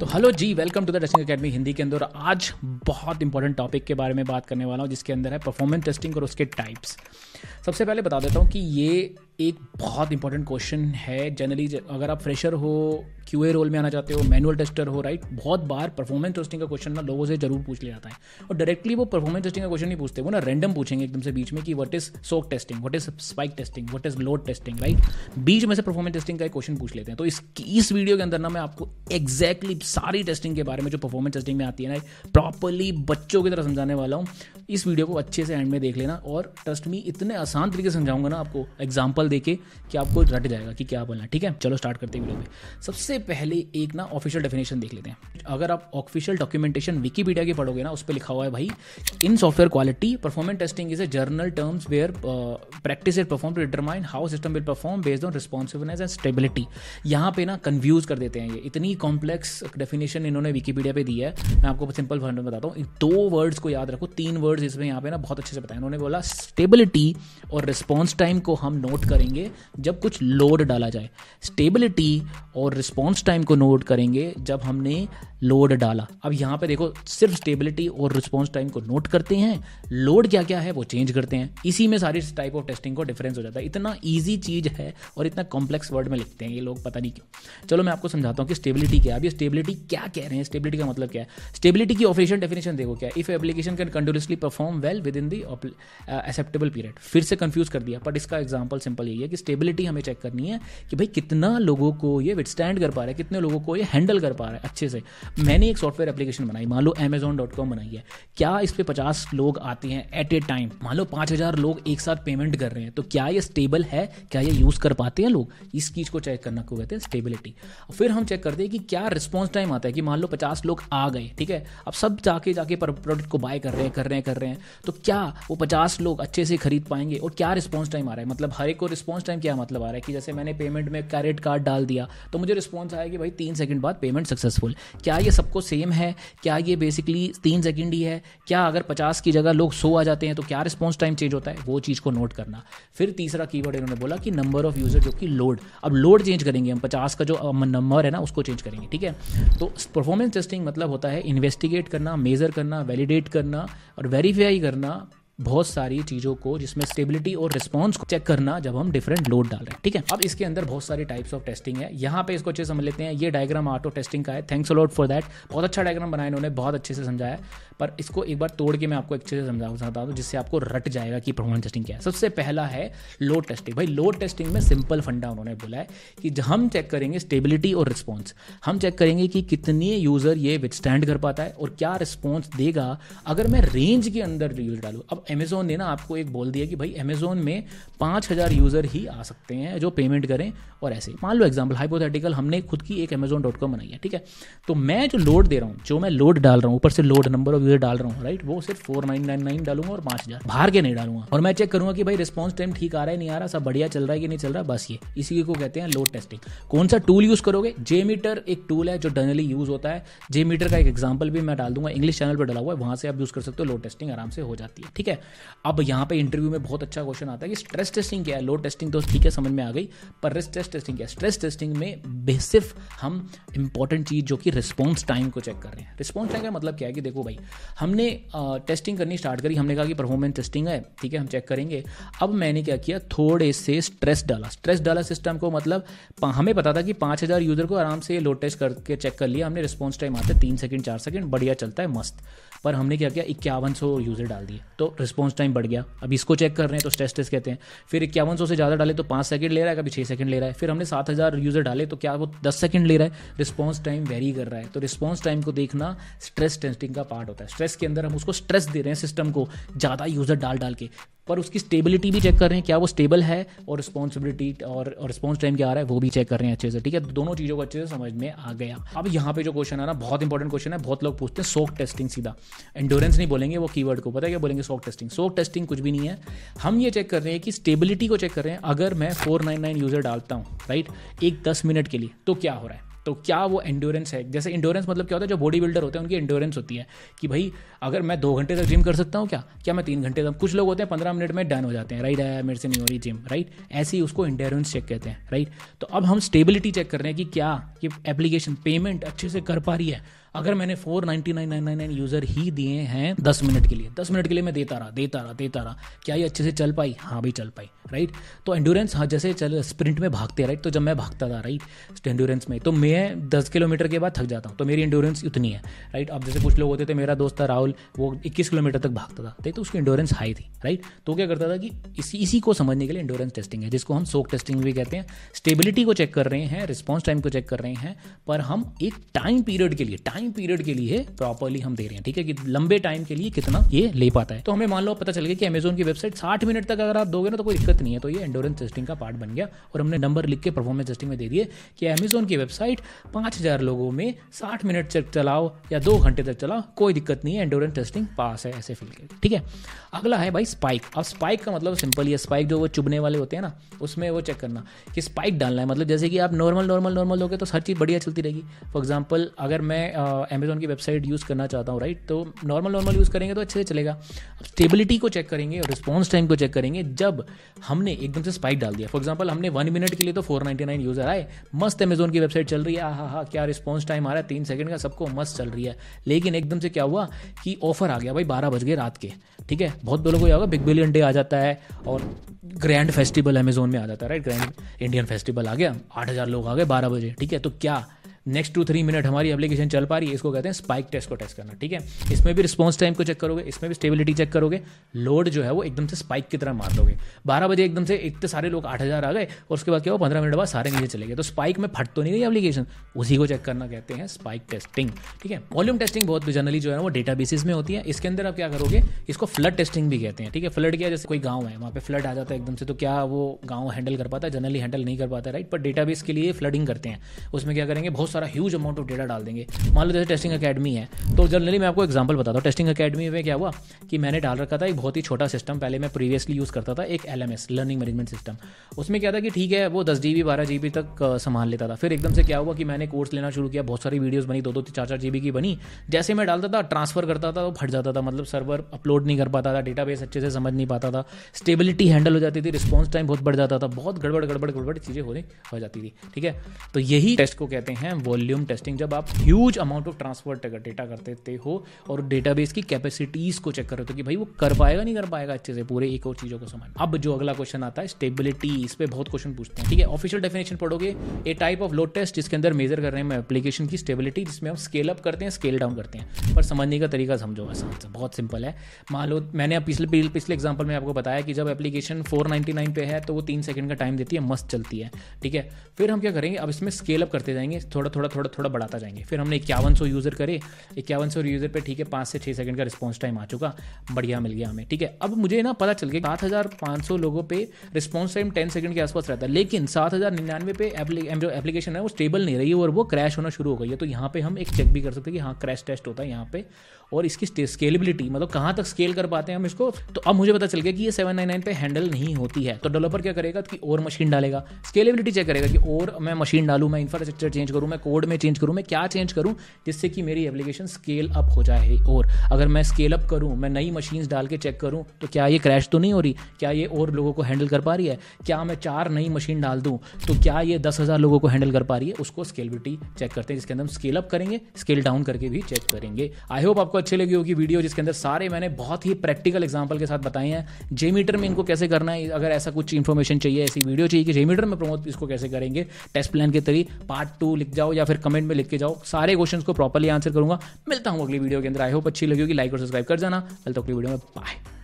तो hello ji welcome to the testing academy Hindi के अंदर आज बहुत इंपॉर्टेंट टॉपिक के बारे में बात करने वाला हूँ जिसके अंदर है परफॉर्मेंस टेस्टिंग और उसके टाइप्स सबसे पहले बता देता हूँ कि ये एक बहुत इंपॉर्टेंट क्वेश्चन है जनरली अगर आप फ्रेशर हो क्यू रोल में आना चाहते हो मैनुअल टेस्टर हो राइट बहुत बार परफॉर्मेंस टेस्टिंग का क्वेश्चन ना लोगों से जरूर पूछ लिया जाता है और डायरेक्टली वो परफॉर्मेंस टेस्टिंग का क्वेश्चन नहीं पूछते वो ना रैंडम पूछेंगे एकदम से बीच में कि what is soak testing what is spike testing what is load testing right बीच में से परफॉर्मेंस टेस्टिंग का एक क्वेश्चन पूछ लेते हैं तो इस इस वीडियो के अंदर ना मैं आपको एक्जैक्टली exactly सारी टेस्टिंग के बारे में जो परफॉर्मेंस टेस्टिंग में आती है ना प्रॉपरली बच्चों की तरह समझाने वाला हूँ इस वीडियो को अच्छे से एंड में देख लेना और ट्रस्ट मी इतने आसान तरीके से समझाऊंगा ना आपको एग्जाम्पल देके कि आपको रट जाएगा कि क्या बोलना ठीक है चलो स्टार्ट करते हैं वीडियो में सबसे पहले एक ना ऑफिशियल डेफिनेशन देख लेते हैं अगर आप ऑफिशियल डॉक्यूमेंटेशन विकीपीडिया के पढ़ोगे ना उस पर लिखा हुआ है भाई in software quality performance testing is a general terms where practice is perform to determine how system will perform based on responsiveness and stability यहाँ पे ना कन्फ्यूज कर देते हैं ये इतनी कॉम्प्लेक्स डेफिनेशन इन्होंने विकीपीडिया पे दी है मैं आपको सिंपल वर्ड में बताता हूँ दो वर्ड्स को याद रखो तीन वर्ड एक्सपर्ट्स इसमें यहाँ पे ना बहुत अच्छे से बताया उन्होंने बोला स्टेबिलिटी और रिस्पॉन्स टाइम को हम नोट करेंगे जब कुछ लोड डाला जाए स्टेबिलिटी और रिस्पॉन्स टाइम को नोट करेंगे जब हमने लोड डाला अब यहाँ पे देखो सिर्फ स्टेबिलिटी और रिस्पॉन्स टाइम को नोट करते हैं लोड क्या क्या है वो चेंज करते हैं इसी में सारी टाइप ऑफ टेस्टिंग को डिफरेंस हो जाता है इतना ईजी चीज़ है और इतना कॉम्प्लेक्स वर्ड में लिखते हैं ये लोग पता नहीं क्यों चलो मैं आपको समझाता हूँ कि स्टेबिलिटी क्या है अभी स्टेबिलिटी क्या कह रहे हैं स्टेबिलिटी का मतलब क्या है स्टेबिलिटी की ऑफिशियल डेफिनेशन देखो क्या if application can continuously perform well within the acceptable period फिर से कंफ्यूज कर दिया बट इसका एग्जाम्पल सिंपल यही है कि स्टेबिलिटी हमें चेक करनी है कि भाई कितना लोगों को ये विटस्टैंड कर पा रहा है कितने लोगों को ये हैंडल कर पा रहा है अच्छे से मैंने एक सॉफ्टवेयर एप्लीकेशन बनाई मान लो अमेजोन डॉट कॉम बनाई है क्या इस पर पचास लोग आते हैं एट ए टाइम मान लो पाँच हज़ार लोग एक साथ पेमेंट कर रहे हैं तो क्या ये स्टेबल है क्या ये यूज़ कर पाते हैं लोग इस चीज़ को चेक करना को कहते हैं स्टेबिलिटी फिर हम चेक करते हैं कि क्या रिस्पॉन्स टाइम आता है कि मान लो पचास लोग आ गए ठीक है अब सब जाके जाके प्रोडक्ट को बाय कर रहे हैं कर रहे हैं कर रहे हैं तो क्या वो पचास लोग अच्छे से खरीद पाएंगे और क्या रिस्पॉन्स टाइम आ रहा है मतलब हर एक को रिस्पॉन्स टाइम क्या मतलब आ रहा है कि जैसे मैंने पेमेंट में क्रेडिट कार्ड डाल दिया तो मुझे रिस्पॉन्स आया कि भाई तीन सेकंड बाद पेमेंट सक्सेसफुल क्या ये सबको सेम है क्या ये बेसिकली तीन सेकंड ही है क्या अगर पचास की जगह लोग सो आ जाते हैं तो क्या रिस्पॉन्स टाइम चेंज होता है वो चीज़ को नोट करना फिर तीसरा कीवर्ड इन्होंने बोला कि नंबर ऑफ यूज़र जो कि लोड अब लोड चेंज करेंगे हम पचास का जो नंबर है ना उसको चेंज करेंगे ठीक है तो परफॉर्मेंस टेस्टिंग मतलब होता है इन्वेस्टिगेट करना मेजर करना वैलिडेट करना और वेरीफाई करना बहुत सारी चीज़ों को जिसमें स्टेबिलिटी और रिस्पॉन्स को चेक करना जब हम डिफरेंट लोड डाल रहे हैं ठीक है अब इसके अंदर बहुत सारी टाइप्स ऑफ टेस्टिंग है यहाँ पे इसको अच्छे समझ लेते हैं ये डायग्राम ऑटो टेस्टिंग का है थैंक्स अलॉट फॉर दैट बहुत अच्छा डायग्राम बनाया इन्होंने बहुत अच्छे से समझाया पर इसको एक बार तोड़ के मैं आपको अच्छे से समझा चाहता हूँ जिससे आपको रट जाएगा कि परफॉर्मेंस टेस्टिंग क्या है सबसे पहला है लोड टेस्टिंग भाई लोड टेस्टिंग में सिंपल फंडा उन्होंने बोला है कि हम चेक करेंगे स्टेबिलिटी और रिस्पॉन्स हम चेक करेंगे कि कितने यूज़र ये विथ कर पाता है और क्या रिस्पॉन्स देगा अगर मैं रेंज के अंदर यूज़र डालू अब अमेज़ोन ने ना आपको एक बोल दिया कि भाई अमेज़ोन में पाँच हज़ार यूज़र ही आ सकते हैं जो पेमेंट करें और ऐसे मान लो एग्जाम्पल हाइपोथेटिकल हमने खुद की एक अमेज़ोन डॉट कॉम बनाई है ठीक है तो मैं जो लोड दे रहा हूँ जो मैं लोड डाल रहा हूँ ऊपर से लोड नंबर ऑफ यूज़र डाल रहा हूँ राइट वो सिर्फ फोर नाइन नाइन नाइन डालूंगा और पाँच हज़ार बाहर के नहीं डालूंगा और मैं चेक करूंगा कि भाई रिस्पॉन्स टाइम ठीक आ रहा है नहीं आ रहा सब बढ़िया चल रहा है कि नहीं चल रहा बस ये इसी को कहते हैं लोड टेस्टिंग कौन सा टूल यूज़ करोगे जे मीटर एक टूल है जो डनली यूज़ होता है जे मीटर का एक एग्जाम्पल भी मैं डाल दूंगा इंग्लिश चैनल पर डाला हुआ है वहाँ से आप यूज़ कर सकते हो लोड टेस्टिंग आराम से हो जाती है ठीक है अब यहाँ पे इंटरव्यू में बहुत अच्छा क्वेश्चन आता है कि स्ट्रेस टेस्टिंग क्या है लो टेस्टिंग तो ठीक है समझ में आ गई पर रिस्क स्ट्रेस टेस्टिंग क्या है स्ट्रेस टेस्टिंग में सिर्फ हम इंपॉर्टेंट चीज़ जो कि रिस्पॉन्स टाइम को चेक कर रहे हैं रिस्पॉन्स टाइम का मतलब क्या है कि देखो भाई हमने टेस्टिंग करनी स्टार्ट करी हमने कहा कि परफॉर्मेंस टेस्टिंग है ठीक है हम चेक करेंगे अब मैंने क्या किया थोड़े से स्ट्रेस डाला स्ट्रेस डाला सिस्टम को मतलब हमें पता था कि पाँच यूज़र को आराम से लो टेस्ट करके चेक कर लिया हमने रिस्पॉन्स टाइम आते तीन सेकंड चार सेकंड बढ़िया चलता है मस्त पर हमने क्या किया इक्यावन यूज़र डाल दिए तो रिस्पॉन्स टाइम बढ़ गया अब इसको चेक कर रहे हैं तो स्ट्रेस टेस्ट कहते हैं फिर इक्यावन से ज़्यादा डाले तो पाँच सेकंड ले रहा है कभी छः सेकंड ले रहा है फिर हमने सात हज़ार यूज़र डाले तो क्या वो दस सेकंड ले रहा है रिस्पॉन्स टाइम वेरी कर रहा है तो रिस्पॉन्स टाइम को देखना स्ट्रेस टेस्टिंग का पार्ट होता है स्ट्रेस के अंदर हम उसको स्ट्रेस दे रहे हैं सिस्टम को ज़्यादा यूज़र डाल डाल के पर उसकी स्टेबिलिटी भी चेक कर रहे हैं क्या वो स्टेबल है और रिस्पॉन्सिबिलिटी और रिस्पॉन्स टाइम क्या आ रहा है वो भी चेक कर रहे हैं अच्छे से ठीक है दोनों चीज़ों को अच्छे से समझ में आ गया अब यहाँ पे जो क्वेश्चन है ना बहुत इंपॉर्टेंट क्वेश्चन है बहुत लोग पूछते हैं सॉक टेस्टिंग सीधा एंडोरेंस नहीं बोलेंगे वो की को पता है क्या बोलेंगे सॉक टेस्टिंग सोक टेस्टिंग कुछ भी नहीं है हम ये चेक कर रहे हैं कि स्टेबिलिटी को चेक कर रहे हैं अगर मैं फोर यूज़र डालता हूँ राइट एक दस मिनट के लिए तो क्या हो रहा है तो क्या वो एंडोरेंस है जैसे इंडोरेंस मतलब क्या होता है जो बॉडी बिल्डर होते हैं उनकी इंडोरेंस होती है कि भाई अगर मैं दो घंटे तक जिम कर सकता हूँ क्या क्या मैं तीन घंटे तक कुछ लोग होते हैं पंद्रह मिनट में डन हो जाते हैं राइट है मेरे से नहीं हो रही जिम राइट ऐसे ही उसको इंडोरेंस चेक कहते हैं राइट तो अब हम स्टेबिलिटी चेक कर रहे हैं कि क्या ये एप्लीकेशन पेमेंट अच्छे से कर पा रही है अगर मैंने four ninety nine nine nine nine user ही दिए हैं दस मिनट के लिए दस मिनट के लिए मैं देता रहा देता रहा देता रहा क्या ये अच्छे से चल पाई हाँ भाई चल पाई राइट तो एंडोरेंस हाँ जैसे चल स्प्रिंट में भागते राइट तो जब मैं भागता था राइट एंडोरेंस में तो मैं दस किलोमीटर के बाद थक जाता हूँ तो मेरी एंडोरेंस उतनी है राइट अब जैसे कुछ लोग होते थे मेरा दोस्त था राहुल वो इक्कीस किलोमीटर तक भागता था तो उसकी एंडोरेंस हाई थी राइट तो क्या करता था कि इसी इसी को समझने के लिए एंडोरेंस टेस्टिंग है जिसको हम सोक टेस्टिंग भी कहते हैं स्टेबिलिटी को चेक कर रहे हैं रिस्पॉन्स टाइम को चेक कर रहे हैं पर हम एक टाइम पीरियड के लिए टाइम टाइम पीरियड के लिए प्रॉपरली हम दे रहे हैं ठीक है कि लंबे टाइम के लिए कितना ये ले पाता है तो हमें मान लो पता चल गया कि अमेजोन की वेबसाइट साठ मिनट तक अगर आप दोगे ना तो कोई दिक्कत नहीं है तो ये एंडोरेंस टेस्टिंग का पार्ट बन गया और हमने नंबर लिख के परफॉर्मेंस टेस्टिंग में दे दिए कि अमेजोन की वेबसाइट पांच लोगों में साठ मिनट तक चलाओ या दो घंटे तक चलाओ कोई दिक्कत नहीं है एंडोरेंस टेस्टिंग पास है ऐसे फील के ठीक है अगला है भाई स्पाइक अब स्पाइक का मतलब सिंपल ही है स्पाइक जो वो चुभने वाले होते हैं ना उसमें वो चेक करना कि स्पाइक डालना है मतलब जैसे कि आप नॉर्मल नॉर्मल नॉर्मल लोगे तो हर चीज़ बढ़िया चलती रहेगी फॉर एग्जाम्पल अगर मैं आ, अमेजोन की वेबसाइट यूज़ करना चाहता हूँ राइट तो नॉर्मल नॉर्मल यूज़ करेंगे तो अच्छे से चलेगा अब स्टेबिलिटी को चेक करेंगे और रिस्पॉन्स टाइम को चेक करेंगे जब हमने एकदम से स्पाइक डाल दिया फॉर एग्जाम्पल हमने वन मिनट के लिए तो फोर यूज़र आए मस्त अमेजोन की वेबसाइट चल रही है हाँ हाँ क्या रिस्पॉन्स टाइम आ रहा है तीन सेकंड का सबको मस्त चल रही है लेकिन एकदम से क्या हुआ कि ऑफर आ गया भाई बारह बज गए रात के ठीक है बहुत लोगों को यह होगा बिग बिलियन डे आ जाता है और ग्रैंड फेस्टिवल अमेजोन में आ जाता है राइट ग्रैंड इंडियन फेस्टिवल आ गया आठ हज़ार लोग आ गए बारह बजे ठीक है तो क्या नेक्स्ट टू थ्री मिनट हमारी एप्लीकेशन चल पा रही है इसको कहते हैं स्पाइक टेस्ट को टेस्ट करना ठीक है इसमें भी रिस्पॉन्स टाइम को चेक करोगे इसमें भी स्टेबिलिटी चेक करोगे लोड जो है वो एकदम से स्पाइक की तरह मार दोगे बारह बजे एकदम से इतने सारे लोग आठ हज़ार आ गए और उसके बाद क्या हो पंद्रह मिनट बाद सारे नीचे चले गए तो स्पाइक में फट तो नहीं गई एप्लीकेशन उसी को चेक करना कहते हैं स्पाइक टेस्टिंग ठीक है वॉल्यूम टेस्टिंग बहुत जनरली जो है वो डेटा बेसिस में होती है इसके अंदर आप क्या करोगे इसको फ्लड टेस्टिंग भी कहते हैं ठीक है फ्लड क्या जैसे कोई गाँव है वहाँ पर फ्लड आ जाता है एकदम से तो क्या वो गाँव हैंडल कर पाता है जनरली हैंडल नहीं कर पाता राइट पर डेटाबेस के लिए फ्लडिंग करते हैं उसमें क्या करेंगे बहुत सारे सारा ह्यूज अमाउंट ऑफ डेटा डाल देंगे मान लो जैसे टेस्टिंग अकेडमी है तो जनरली मैं आपको एग्जाम्पल बताता हूँ टेस्टिंग अकेडमी में क्या हुआ कि मैंने डाल रखा था एक बहुत ही छोटा सिस्टम पहले मैं प्रीवियसली यूज़ करता था एक एल लर्निंग मैनेजमेंट सिस्टम उसमें क्या था कि ठीक है वो दस जी बी बारह जी बी तक संभाल लेता था फिर एकदम से क्या हुआ कि मैंने कोर्स लेना शुरू किया बहुत सारी वीडियोज़ बनी दो दो चार चार जी बी की बनी जैसे मैं डालता था ट्रांसफर करता था तो फट जाता था मतलब सर्वर अपलोड नहीं कर पाता था डेटा अच्छे से समझ नहीं पाता था स्टेबिलिटी हैंडल हो जाती थी रिस्पॉन्स टाइम बहुत बढ़ जाता था बहुत गड़बड़ गड़बड़ गड़बड़ चीज़ें होने हो जाती थी ठीक है तो यही टेस्ट को कहते हैं वॉल्यूम टेस्टिंग जब आप huge amount of transfer data करते हो और डेटाबेस की कैपेसिटीज को चेक करते हो कि भाई वो कर पाएगा नहीं कर पाएगा अच्छे से पूरे एक और चीज़ों को समझ अब जो अगला क्वेश्चन आता है स्टेबिलिटी इस पर बहुत क्वेश्चन पूछते हैं ठीक है ऑफिशियल डेफिनेशन पढ़ोगे a type of load test जिसके अंदर मेजर कर रहे हैं एप्लीकेशन की स्टेबिलिटी जिसमें हम स्केल अप करते हैं स्केल डाउन करते हैं पर समझने का तरीका समझो आसान से बहुत सिंपल है मान लो मैंने पिछले पिछले एग्जाम्पल में आपको बताया कि जब एप्लीकेशन फोर पे है तो वो तीन सेकंड का टाइम देती है मस्त चलती है ठीक है फिर हम क्या करेंगे अब इसमें स्केल अप करते जाएंगे थोड़ा थोड़ा थोड़ा थोड़ा थोड़ा बढ़ाता जाएंगे फिर हमने इक्यावन सौ यूज़र करे इक्यावन सौ यूज़र पर ठीक है पाँच से छः सेकंड का रिस्पॉन्स टाइम आ चुका बढ़िया मिल गया हमें ठीक है अब मुझे ना पता चल गया सात हज़ार पाँच सौ लोगों पर रिस्पॉन्स टाइम टेन सेकंड के आसपास रहता है लेकिन सात हज़ार निन्यानवे पे जो एप्लीकेशन है वो स्टेबल नहीं रही है और वो क्रैश होना शुरू हो गई है तो यहाँ पर हम एक चेक भी कर सकते हैं कि हाँ क्रैश टेस्ट होता है यहाँ पर और इसकी स्केलेबिलिटी मतलब कहाँ तक स्केल कर पाते हैं हम इसको तो अब मुझे पता चल गया कि ये सेवन नाइन नाइन पे हैंडल नहीं होती है तो डेवलपर क्या करेगा कि और मशीन डालेगा स्केलेबिलिटी चेक करेगा कि और मैं मशीन डालू मैं इंफ्रास्ट्रक्चर चेंज करूँ मैं कोड में चेंज करूँ मैं क्या चेंज करूँ जिससे कि मेरी एप्लीकेशन स्केल अप हो जाए और अगर मैं स्केल अप करूँ मैं नई मशीन्स डाल के चेक करूँ तो क्या ये क्रैश तो नहीं हो रही क्या ये और लोगों को हैंडल कर पा रही है क्या मैं चार नई मशीन डाल दूँ तो क्या ये दस हज़ार लोगों को हैंडल कर पा रही है उसको स्केलबिलिटी चेक करते हैं जिसके अंदर हम स्केल अप करेंगे स्केल डाउन करके भी चेक करेंगे आई होप आपको अच्छी लगी होगी वीडियो जिसके अंदर सारे मैंने बहुत ही प्रैक्टिकल एग्जाम्पल के साथ बताए हैं जेमीटर में इनको कैसे करना है अगर ऐसा कुछ इन्फॉर्मेशन चाहिए ऐसी वीडियो चाहिए कि जेमीटर में प्रमोट इसको कैसे करेंगे टेस्ट प्लान के तरी पार्ट टू लिख जाओ जाओ या फिर कमेंट में लिख के जाओ सारे क्वेश्चन को प्रॉपरली आंसर करूंगा मिलता हूँ अगली वीडियो के अंदर आई होप अच्छी लगी होगी लाइक और सब्सक्राइब कर जाना मिलता अगली वीडियो में बाय